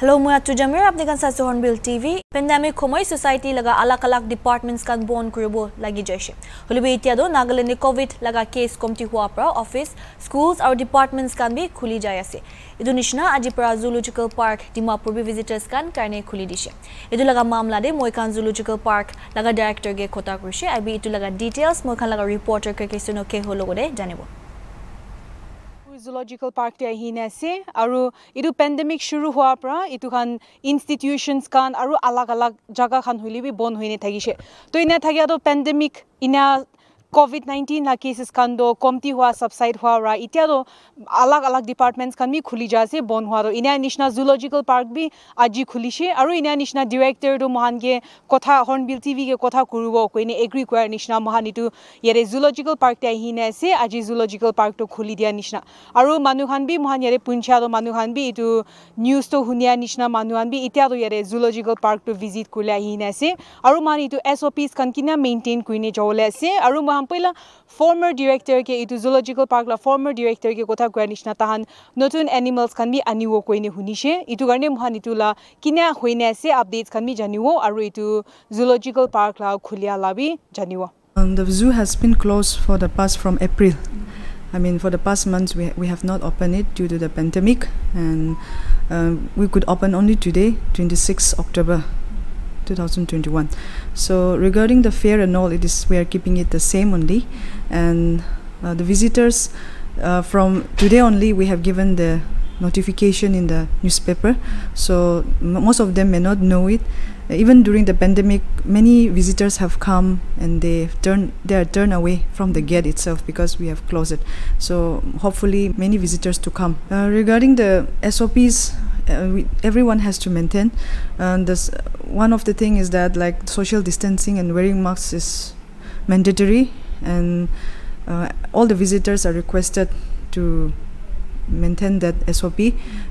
Hello, my name is Jamir. I am from Hornbill TV. Pandemic Homoi Society laga alak alak departments kan bond kuribo lagi jaise. Hulu bi itiado nagalene COVID laga case komti hua pra office, schools aur departments kan bi khuli jaya se. Idu nishna aji pra zoological park Dimapur bi visitors kan karne khuli dishe. Idu laga mamla de moi kan zoological park laga director ge khota kurshe. Abi itu laga details moi kan laga reporter ke kesuno ke holo gode janibo. Zoological park আহিনে আছে আৰু এইটো pandemic শুৰু হোৱাৰ পৰা এইটো খান institutions খান আৰু আলাগ আলাগ জেগা হ'লে বন্ধ হৈ নাথাকিছে তো এনে থাকি আৰু পেণ্ডেমিক ইনা covid-19 la cases khan do komti hua subside hua ra itia do alag alag departments khan bi khuli ja ase bon hua do ina nishna zoological park bi aji khuli she aru ina nishna director do mohan ge kotha hornbill tv ge kotha kuribo ko ine agree kora nishna mohan itu yare zoological park ta hi na ase aji zoological park to khuli dia nishna aru manu khan bi mohan yare punchha do manu khan bi itu news to hunia nishna manu khan bi itia do yare zoological park to visit kula hi na ase aru mani itu sops khan kina maintain kuine jawle ase aru পাম পইলা former ডিৰেক্টৰকে এইটো zoological park লা former ডিৰেক্টৰকে কথা কোৱাৰ নিচিনা তাহান নতুন এনিমেলছ খান বি আনিব কৈনে শুনিছে এইটো কাৰণে মহান এইটো লা কিনে হৈনে আছে আপডেটছ খান বি জানিব আৰু এইটো জুলজিকেল পাৰ্ক লা খুলীয়া লাবি জানিব the zoo has been closed for the past from April I mean, for the past months, we, we have not opened it due to the pandemic, and uh, we could open only today, 26 October. 2021 so regarding the fare and all it is we are keeping it the same only and uh, the visitors uh, from today only we have given the notification in the newspaper so most of them may not know it uh, even during the pandemic many visitors have come and they turn they are turned away from the gate itself because we have closed it so hopefully many visitors to come uh, regarding the sops uh, we, everyone has to maintain. And this one of the thing is that like social distancing and wearing masks is mandatory, and uh, all the visitors are requested to maintain that SOP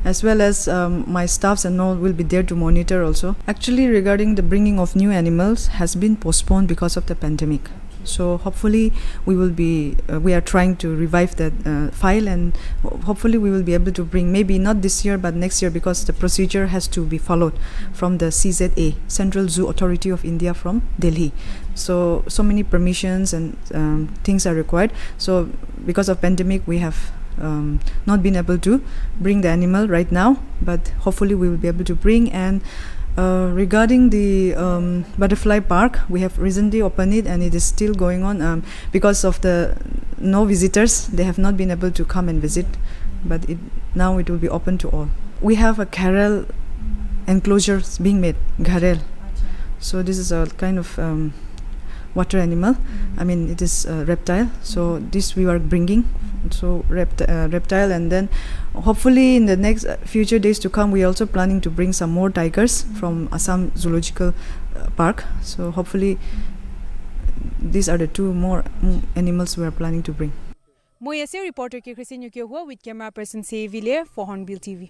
as well as um, my staffs and all will be there to monitor also. Actually regarding the bringing of new animals has been postponed because of the pandemic. So hopefully we will be uh, we are trying to revive that uh, file and hopefully we will be able to bring maybe not this year but next year because the procedure has to be followed from the CZA Central Zoo Authority of India from Delhi. So so many permissions and um, things are required. So because of pandemic we have um, not been able to bring the animal right now but hopefully we will be able to bring and uh, regarding the um, butterfly park, we have recently opened it and it is still going on um, because of the no visitors. They have not been able to come and visit, but it, now it will be open to all. We have a carrel enclosure being made, garel. So this is a kind of um, water animal. Mm-hmm. I mean, it is a reptile. So this we are bringing. So rept uh, reptile, and then hopefully in the next uh, future days to come, we are also planning to bring some more tigers mm-hmm. from Assam Zoological uh, Park. So hopefully, these are the two more mm, animals we are planning to bring. মই reporter reporter কে with camera person with camera person C